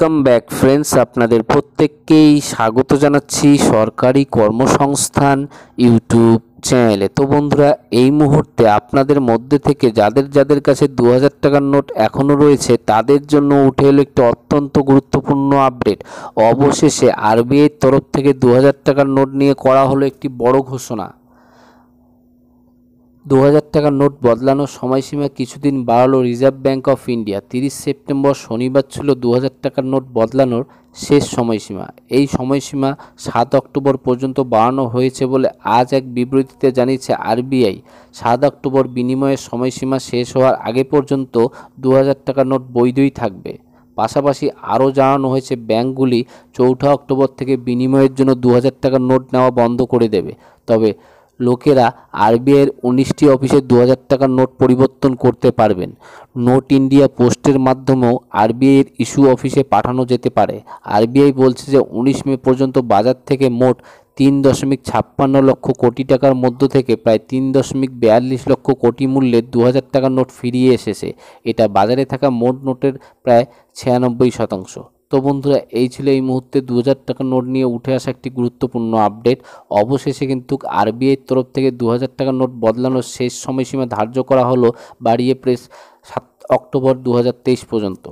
welcome back friends আপনাদের প্রত্যেককেই স্বাগত জানাচ্ছি সরকারি কর্মসংস্থান ইউটিউব চ্যানেলে তো বন্ধুরা এই মুহূর্তে আপনাদের মধ্যে থেকে যাদের যাদের কাছে দু টাকার নোট এখনও রয়েছে তাদের জন্য উঠে এলো একটি অত্যন্ত গুরুত্বপূর্ণ আপডেট অবশেষে আরবিআইয়ের তরফ থেকে দু টাকার নোট নিয়ে করা হলো একটি বড় ঘোষণা দু টাকার নোট বদলানোর সময়সীমা কিছুদিন বাড়ালো রিজার্ভ ব্যাঙ্ক অফ ইন্ডিয়া তিরিশ সেপ্টেম্বর শনিবার ছিল দু টাকার নোট বদলানোর শেষ সময়সীমা এই সময়সীমা সাত অক্টোবর পর্যন্ত বাড়ানো হয়েছে বলে আজ এক বিবৃতিতে জানিয়েছে আরবিআই সাত অক্টোবর বিনিময়ের সময়সীমা শেষ হওয়ার আগে পর্যন্ত দু টাকার নোট বৈধই থাকবে পাশাপাশি আরও জানানো হয়েছে ব্যাঙ্কগুলি চৌঠা অক্টোবর থেকে বিনিময়ের জন্য দু টাকার নোট নেওয়া বন্ধ করে দেবে তবে লোকেরা আরবিআইয়ের উনিশটি অফিসে দু হাজার টাকার নোট পরিবর্তন করতে পারবেন নোট ইন্ডিয়া পোস্টের মাধ্যমেও আরবিআইয়ের ইস্যু অফিসে পাঠানো যেতে পারে আরবিআই বলছে যে উনিশ মে পর্যন্ত বাজার থেকে মোট তিন দশমিক ছাপ্পান্ন লক্ষ কোটি টাকার মধ্য থেকে প্রায় তিন দশমিক বিয়াল্লিশ লক্ষ কোটি মূল্যের দু হাজার টাকার নোট ফিরিয়ে এসেছে এটা বাজারে থাকা মোট নোটের প্রায় ছিয়ানব্বই শতাংশ তো বন্ধুরা এই ছিল এই মুহূর্তে দু হাজার টাকার নোট নিয়ে উঠে আসা একটি গুরুত্বপূর্ণ আপডেট অবশেষে কিন্তু আরবিআইয়ের তরফ থেকে দু হাজার টাকার নোট বদলানোর শেষ সময়সীমা ধার্য করা হলো বাড়িয়ে প্রেস সাত অক্টোবর দু পর্যন্ত